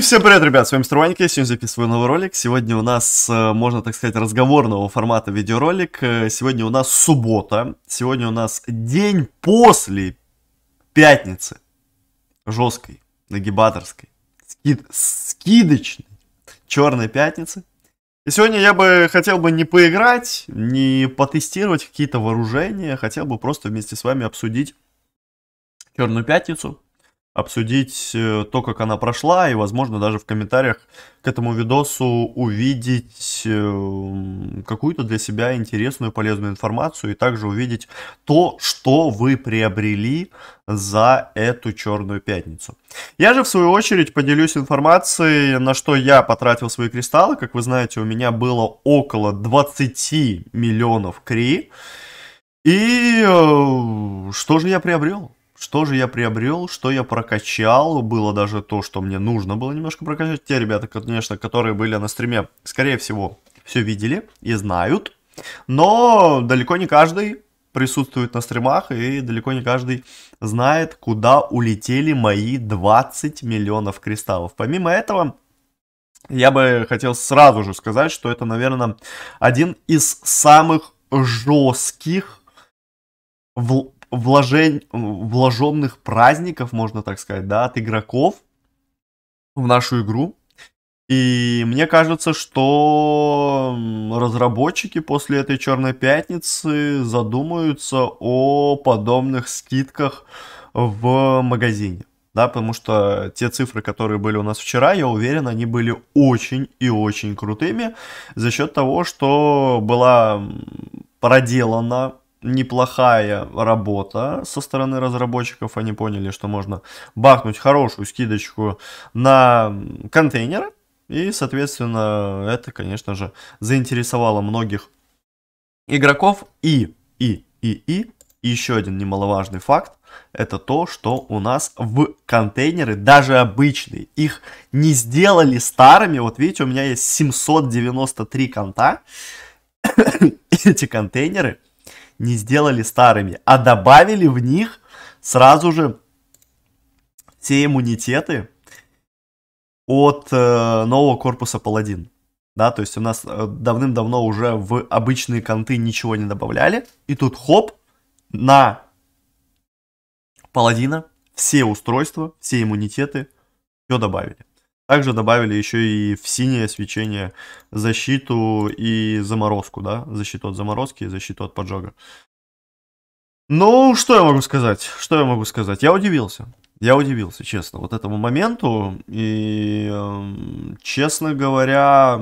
всем привет, ребят, с вами Строваник, я сегодня записываю новый ролик. Сегодня у нас, э, можно так сказать, разговорного формата видеоролик. Э, сегодня у нас суббота, сегодня у нас день после пятницы. Жесткой, нагибаторской, скид скидочной, черной пятницы. И сегодня я бы хотел бы не поиграть, не потестировать какие-то вооружения, хотел бы просто вместе с вами обсудить Черную пятницу, обсудить э, то, как она прошла, и, возможно, даже в комментариях к этому видосу увидеть эм, какую-то для себя интересную, полезную информацию, и также увидеть то, что вы приобрели за эту черную пятницу. Я же, в свою очередь, поделюсь информацией, на что я потратил свои кристаллы. Как вы знаете, у меня было около 20 миллионов кри. И э, что же я приобрел? что же я приобрел, что я прокачал, было даже то, что мне нужно было немножко прокачать. Те ребята, конечно, которые были на стриме, скорее всего, все видели и знают, но далеко не каждый присутствует на стримах, и далеко не каждый знает, куда улетели мои 20 миллионов кристаллов. Помимо этого, я бы хотел сразу же сказать, что это, наверное, один из самых жестких вложень... вложенных праздников, можно так сказать, да, от игроков в нашу игру. И мне кажется, что разработчики после этой Черной Пятницы задумаются о подобных скидках в магазине. Да, потому что те цифры, которые были у нас вчера, я уверен, они были очень и очень крутыми за счет того, что была проделана неплохая работа со стороны разработчиков. Они поняли, что можно бахнуть хорошую скидочку на контейнеры. И, соответственно, это, конечно же, заинтересовало многих игроков. И, и, и, и, и еще один немаловажный факт, это то, что у нас в контейнеры, даже обычные, их не сделали старыми. Вот видите, у меня есть 793 конта. Эти контейнеры – не сделали старыми, а добавили в них сразу же те иммунитеты от э, нового корпуса Паладин. Да, то есть у нас э, давным-давно уже в обычные конты ничего не добавляли. И тут хоп, на Паладина все устройства, все иммунитеты, все добавили. Также добавили еще и в синее свечение защиту и заморозку, да, защиту от заморозки и защиту от поджога. Ну, что я могу сказать? Что я могу сказать? Я удивился. Я удивился, честно, вот этому моменту. И, эм, честно говоря,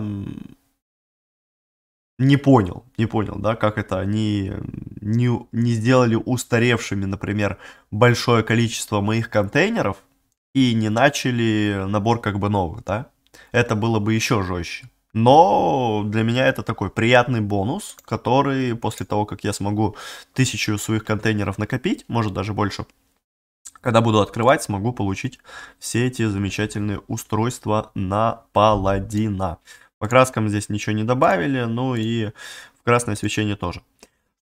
не понял, не понял, да, как это они не, не сделали устаревшими, например, большое количество моих контейнеров, и не начали набор как бы новых, да? Это было бы еще жестче. Но для меня это такой приятный бонус, который после того, как я смогу тысячу своих контейнеров накопить, может даже больше, когда буду открывать, смогу получить все эти замечательные устройства на паладина. По краскам здесь ничего не добавили, ну и в красное освещение тоже.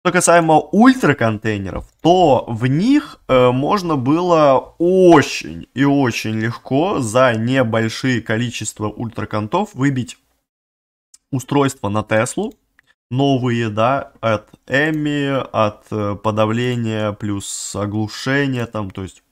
Что касаемо ультраконтейнеров, то в них э, можно было очень и очень легко за небольшие количество ультраконтов выбить устройство на Теслу, новые, да, от Эми, от э, подавления плюс оглушения там, то есть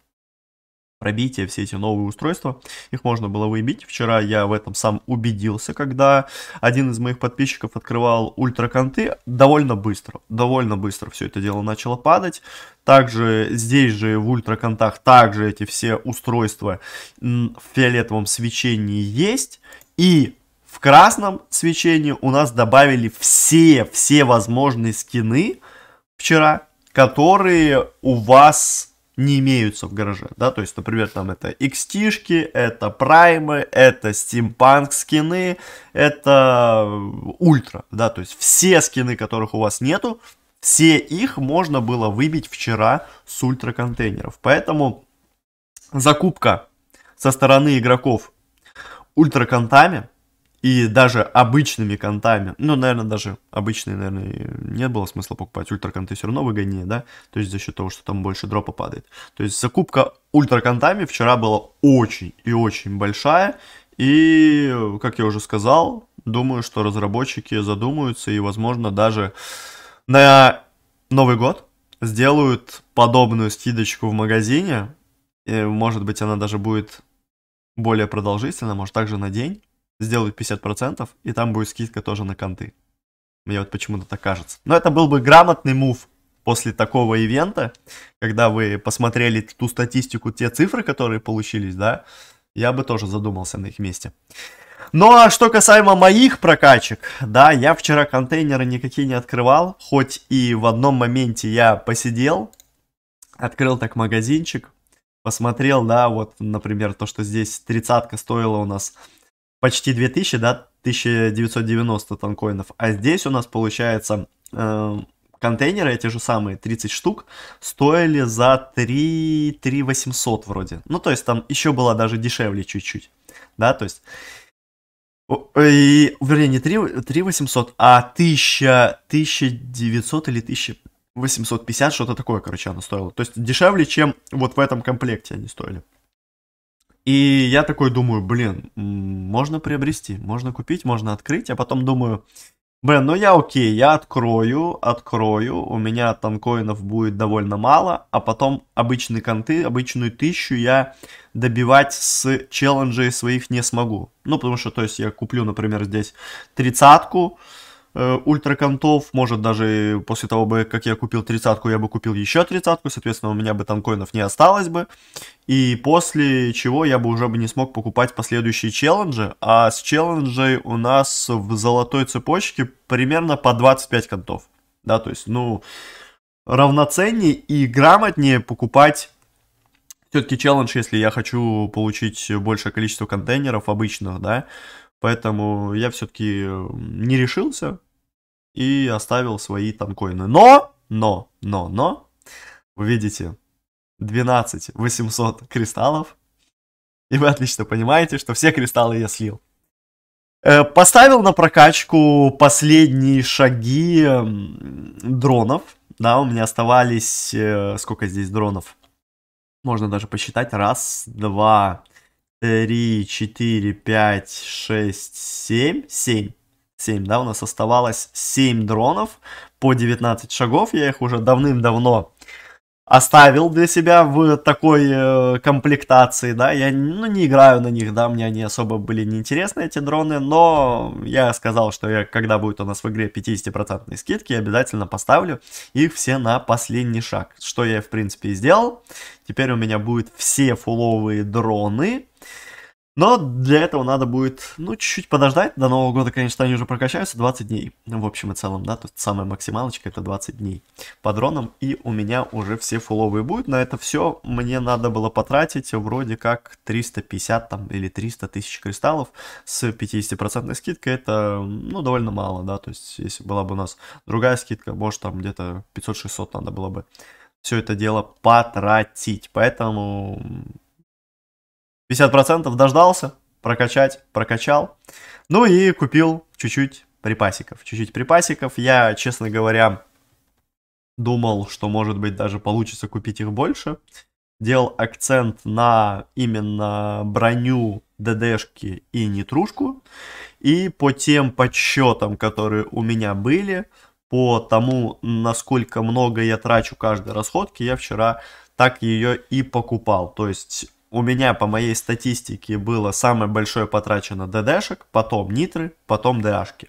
пробитие, все эти новые устройства, их можно было выбить. Вчера я в этом сам убедился, когда один из моих подписчиков открывал ультраконты довольно быстро, довольно быстро все это дело начало падать. Также здесь же в ультраконтах также эти все устройства в фиолетовом свечении есть. И в красном свечении у нас добавили все, все возможные скины вчера, которые у вас не имеются в гараже, да, то есть, например, там это XT, это праймы, это стимпанк скины, это ультра, да, то есть все скины, которых у вас нету, все их можно было выбить вчера с ультра контейнеров, поэтому закупка со стороны игроков ультра контами и даже обычными контами, ну, наверное, даже обычные, наверное, не было смысла покупать. Ультраконты все равно выгоднее, да? То есть за счет того, что там больше дропа падает. То есть закупка ультраконтами вчера была очень и очень большая. И, как я уже сказал, думаю, что разработчики задумаются и, возможно, даже на Новый год сделают подобную скидочку в магазине. И, может быть, она даже будет более продолжительна, может, также на день сделают 50%, и там будет скидка тоже на конты. Мне вот почему-то так кажется. Но это был бы грамотный мув после такого ивента, когда вы посмотрели ту статистику, те цифры, которые получились, да, я бы тоже задумался на их месте. Ну а что касаемо моих прокачек, да, я вчера контейнеры никакие не открывал, хоть и в одном моменте я посидел, открыл так магазинчик, посмотрел, да, вот, например, то, что здесь тридцатка стоила у нас почти 2000, да, 1990 танкоинов. А здесь у нас получается э, контейнеры, эти же самые, 30 штук, стоили за 3, 3 800 вроде. Ну, то есть там еще было даже дешевле чуть-чуть, да, то есть... И, вернее, не 3, 3 800, а 1000, 1900 или 1850, что-то такое, короче, оно стоило. То есть дешевле, чем вот в этом комплекте они стоили. И я такой думаю, блин, можно приобрести, можно купить, можно открыть. А потом думаю, блин, ну я окей, я открою, открою. У меня танкоинов будет довольно мало. А потом обычные конты, обычную тысячу я добивать с челленджей своих не смогу. Ну, потому что, то есть, я куплю, например, здесь тридцатку, Э, ультраконтов, может даже после того, бы, как я купил тридцатку, я бы купил еще тридцатку, соответственно, у меня бы танкоинов не осталось бы, и после чего я бы уже бы не смог покупать последующие челленджи, а с челленджей у нас в золотой цепочке примерно по 25 контов, да, то есть, ну, равноценнее и грамотнее покупать все-таки челлендж, если я хочу получить большее количество контейнеров обычных, да, Поэтому я все-таки эм, не решился и оставил свои там коины. Но, но, но, но, вы видите, 12 800 кристаллов. И вы отлично понимаете, что все кристаллы я слил. Э, поставил на прокачку последние шаги эм, дронов. Да, у меня оставались... Э, сколько здесь дронов? Можно даже посчитать. Раз, два, 3, 4, 5, 6, 7, 7. 7, да, у нас оставалось 7 дронов по 19 шагов. Я их уже давным-давно оставил для себя в такой э, комплектации, да, я ну, не играю на них, да, мне они особо были неинтересны, эти дроны, но я сказал, что я, когда будет у нас в игре 50% скидки, я обязательно поставлю их все на последний шаг, что я, в принципе, и сделал. Теперь у меня будут все фуловые дроны, э, но для этого надо будет, ну, чуть-чуть подождать. До Нового года, конечно, они уже прокачаются 20 дней. Ну, в общем и целом, да, то самая максималочка это 20 дней по дронам. И у меня уже все фуловые будут. На это все мне надо было потратить вроде как 350 там или 300 тысяч кристаллов с 50% скидкой. Это, ну, довольно мало, да. То есть, если была бы у нас другая скидка, может, там где-то 500-600 надо было бы все это дело потратить. Поэтому 50% дождался, прокачать, прокачал. Ну и купил чуть-чуть припасиков. Чуть-чуть припасиков. Я, честно говоря, думал, что, может быть, даже получится купить их больше. Делал акцент на именно броню ДДшки и нетрушку. И по тем подсчетам, которые у меня были, по тому, насколько много я трачу каждой расходки, я вчера так ее и покупал. То есть у меня по моей статистике было самое большое потрачено ДДшек, потом нитры, потом ДАшки.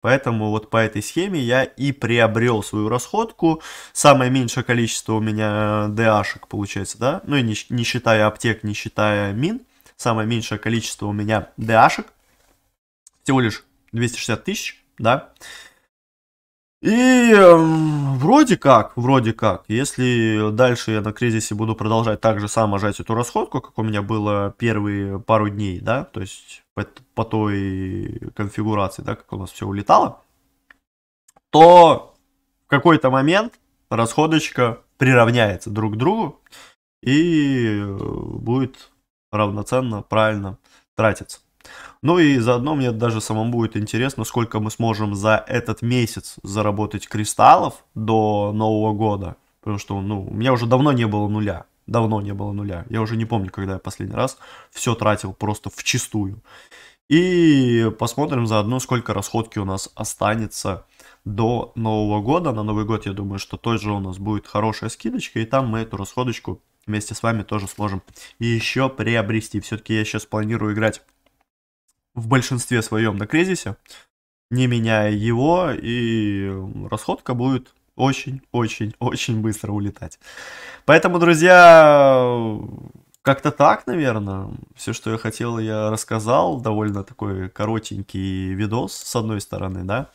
Поэтому вот по этой схеме я и приобрел свою расходку. Самое меньшее количество у меня э, ДАшек получается, да? Ну и не, не считая аптек, не считая мин. Самое меньшее количество у меня ДАшек. Всего лишь 260 тысяч, да? И вроде как, вроде как, если дальше я на кризисе буду продолжать так же сам жать эту расходку, как у меня было первые пару дней, да, то есть по, по той конфигурации, да, как у нас все улетало, то в какой-то момент расходочка приравняется друг к другу и э, будет равноценно, правильно тратиться. Ну и заодно мне даже самому будет интересно, сколько мы сможем за этот месяц заработать кристаллов до Нового года. Потому что ну, у меня уже давно не было нуля. Давно не было нуля. Я уже не помню, когда я последний раз все тратил просто в чистую. И посмотрим заодно, сколько расходки у нас останется до Нового года. На Новый год, я думаю, что тоже у нас будет хорошая скидочка, и там мы эту расходочку вместе с вами тоже сможем еще приобрести. Все-таки я сейчас планирую играть в большинстве своем на кризисе, не меняя его, и расходка будет очень-очень-очень быстро улетать. Поэтому, друзья, как-то так, наверное. Все, что я хотел, я рассказал. Довольно такой коротенький видос, с одной стороны, да.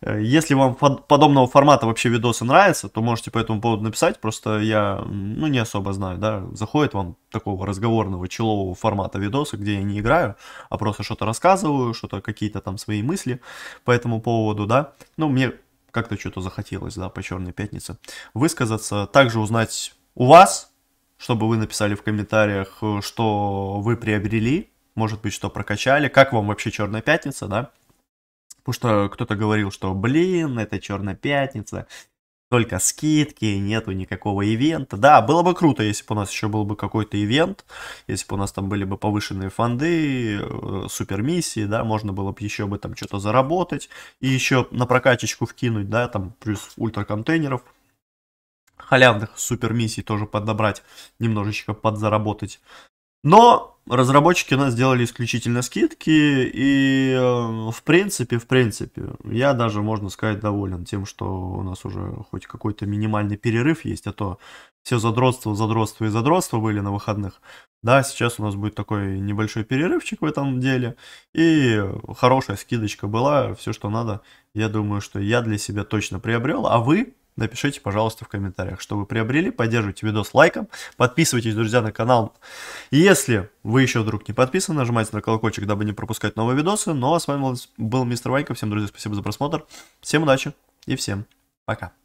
Э, если вам подобного формата вообще видосы нравятся, то можете по этому поводу написать. Просто я, ну, не особо знаю, да. Заходит вам такого разговорного, челового формата видоса, где я не играю, а просто что-то рассказываю, что-то какие-то там свои мысли по этому поводу, да. Ну, мне как-то что-то захотелось, да, по Черной Пятнице высказаться. Также узнать у вас, чтобы вы написали в комментариях, э, что вы приобрели, может быть, что прокачали, как вам вообще Черная Пятница, да? Потому что кто-то говорил, что, блин, это Черная Пятница, только скидки, нету никакого ивента. Да, было бы круто, если бы у нас еще был бы какой-то ивент, если бы у нас там были бы повышенные фонды, э, супермиссии, да, можно было бы еще бы там что-то заработать и еще на прокачечку вкинуть, да, там плюс ультраконтейнеров. контейнеров халявных супер миссий тоже подобрать, немножечко подзаработать. Но разработчики у нас сделали исключительно скидки, и э, в принципе, в принципе, я даже, можно сказать, доволен тем, что у нас уже хоть какой-то минимальный перерыв есть, а то все задротство, задротство и задротство были на выходных. Да, сейчас у нас будет такой небольшой перерывчик в этом деле, и хорошая скидочка была, все, что надо. Я думаю, что я для себя точно приобрел, а вы напишите, пожалуйста, в комментариях, что вы приобрели. Поддерживайте видос лайком. Подписывайтесь, друзья, на канал. Если вы еще вдруг не подписаны, нажимайте на колокольчик, дабы не пропускать новые видосы. Ну а с вами был мистер Ванька. Всем, друзья, спасибо за просмотр. Всем удачи и всем пока.